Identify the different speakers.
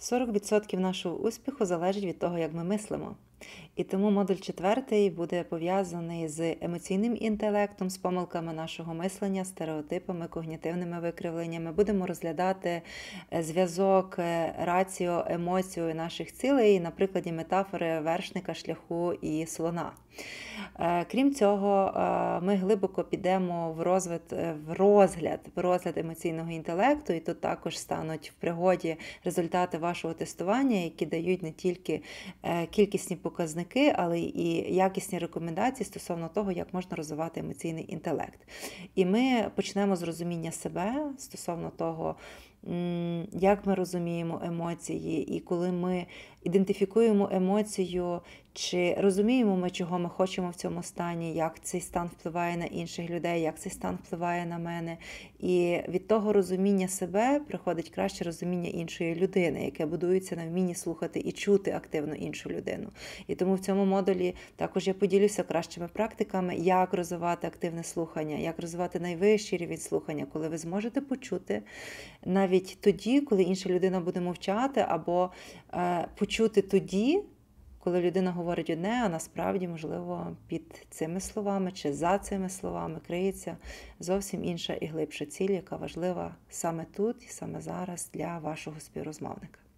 Speaker 1: 40% нашого успіху залежить від того, як ми мислимо. І тому модуль четвертий буде пов'язаний з емоційним інтелектом, з помилками нашого мислення, стереотипами, когнітивними викривленнями. Будемо розглядати е, зв'язок е, раціо, емоцію наших цілей, на прикладі метафори вершника, шляху і слона. Е, крім цього, е, ми глибоко підемо в розгляд, е, в розгляд в розгляд емоційного інтелекту, і тут також стануть в пригоді результати вашого тестування, які дають не тільки кількісні показники, але і якісні рекомендації стосовно того, як можна розвивати емоційний інтелект. І ми почнемо з розуміння себе стосовно того, як ми розуміємо емоції, і коли ми ідентифікуємо емоцію, чи розуміємо ми, чого ми хочемо в цьому стані, як цей стан впливає на інших людей, як цей стан впливає на мене. І від того розуміння себе приходить краще розуміння іншої людини, яке будується на вмінні слухати і чути активно іншу людину. І тому в цьому модулі також я поділюся кращими практиками, як розвивати активне слухання, як розвивати найвищий рівень слухання, коли ви зможете почути навіть навіть тоді, коли інша людина буде мовчати, або е, почути тоді. Коли людина говорить одне, а насправді, можливо, під цими словами чи за цими словами криється зовсім інша і глибша ціль, яка важлива саме тут і саме зараз для вашого співрозмовника.